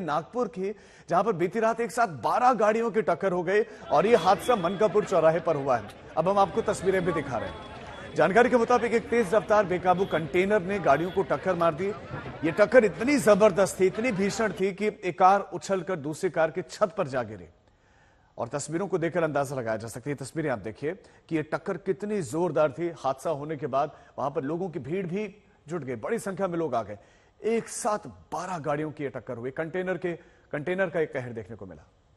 नागपुर की जहां पर बीती रात एक साथ 12 गाड़ियों की टक्कर हो गई और यह हादसा मनकापुर चौराहे पर हुआ है अब हम आपको तस्वीरें भी दिखा रहे हैं जानकारी के मुताबिक एक तेज रफ्तार बेकाबू कंटेनर ने गाड़ियों को टक्कर मार दी ये टक्कर इतनी जबरदस्त थी इतनी भीषण थी कि एक कार उछलकर दूसरी कार के छत पर जा गिरी और तस्वीरों को देखकर अंदाजा लगाया जा सकता है तस्वीरें आप देखिए कि यह टक्कर कितनी जोरदार थी हादसा होने के बाद वहां पर लोगों की भीड़ भी जुट गई बड़ी संख्या में लोग आ गए एक साथ बारह गाड़ियों की टक्कर हुई कंटेनर के कंटेनर का एक कहर देखने को मिला